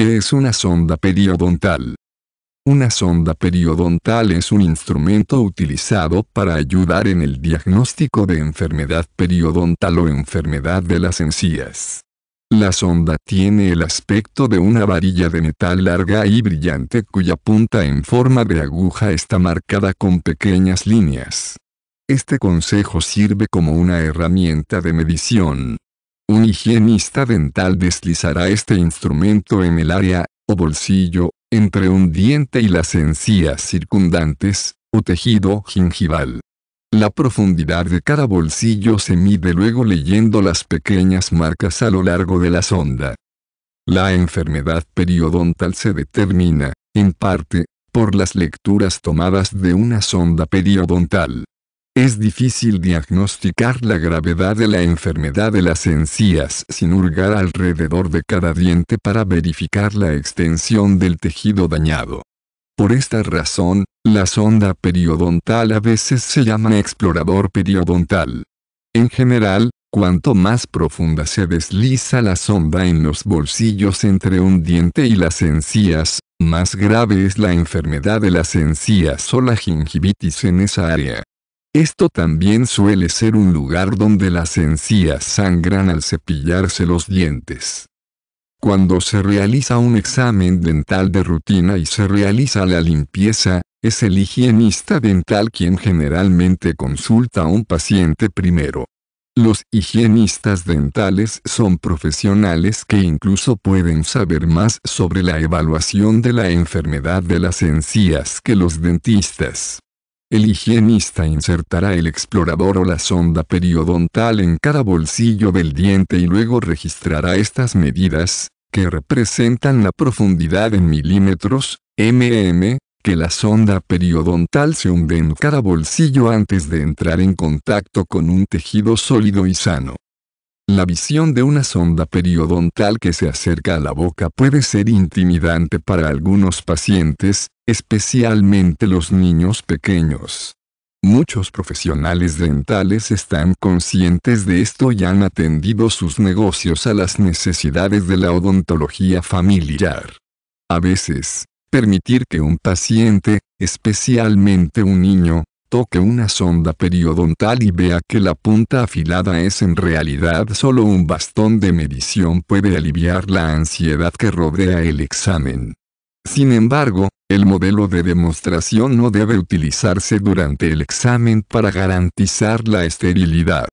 Este es una sonda periodontal. Una sonda periodontal es un instrumento utilizado para ayudar en el diagnóstico de enfermedad periodontal o enfermedad de las encías. La sonda tiene el aspecto de una varilla de metal larga y brillante cuya punta en forma de aguja está marcada con pequeñas líneas. Este consejo sirve como una herramienta de medición, un higienista dental deslizará este instrumento en el área, o bolsillo, entre un diente y las encías circundantes, o tejido gingival. La profundidad de cada bolsillo se mide luego leyendo las pequeñas marcas a lo largo de la sonda. La enfermedad periodontal se determina, en parte, por las lecturas tomadas de una sonda periodontal. Es difícil diagnosticar la gravedad de la enfermedad de las encías sin hurgar alrededor de cada diente para verificar la extensión del tejido dañado. Por esta razón, la sonda periodontal a veces se llama explorador periodontal. En general, cuanto más profunda se desliza la sonda en los bolsillos entre un diente y las encías, más grave es la enfermedad de las encías o la gingivitis en esa área. Esto también suele ser un lugar donde las encías sangran al cepillarse los dientes. Cuando se realiza un examen dental de rutina y se realiza la limpieza, es el higienista dental quien generalmente consulta a un paciente primero. Los higienistas dentales son profesionales que incluso pueden saber más sobre la evaluación de la enfermedad de las encías que los dentistas. El higienista insertará el explorador o la sonda periodontal en cada bolsillo del diente y luego registrará estas medidas, que representan la profundidad en milímetros, mm, que la sonda periodontal se hunde en cada bolsillo antes de entrar en contacto con un tejido sólido y sano. La visión de una sonda periodontal que se acerca a la boca puede ser intimidante para algunos pacientes, especialmente los niños pequeños. Muchos profesionales dentales están conscientes de esto y han atendido sus negocios a las necesidades de la odontología familiar. A veces, permitir que un paciente, especialmente un niño, toque una sonda periodontal y vea que la punta afilada es en realidad solo un bastón de medición puede aliviar la ansiedad que rodea el examen. Sin embargo, el modelo de demostración no debe utilizarse durante el examen para garantizar la esterilidad.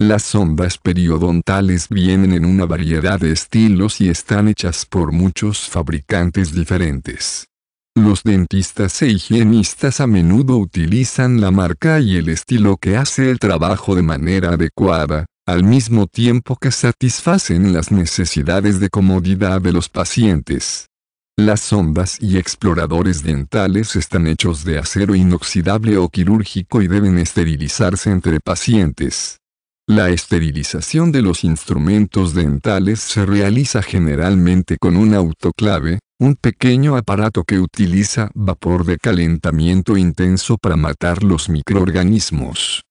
Las sondas periodontales vienen en una variedad de estilos y están hechas por muchos fabricantes diferentes. Los dentistas e higienistas a menudo utilizan la marca y el estilo que hace el trabajo de manera adecuada, al mismo tiempo que satisfacen las necesidades de comodidad de los pacientes. Las sondas y exploradores dentales están hechos de acero inoxidable o quirúrgico y deben esterilizarse entre pacientes. La esterilización de los instrumentos dentales se realiza generalmente con un autoclave, un pequeño aparato que utiliza vapor de calentamiento intenso para matar los microorganismos.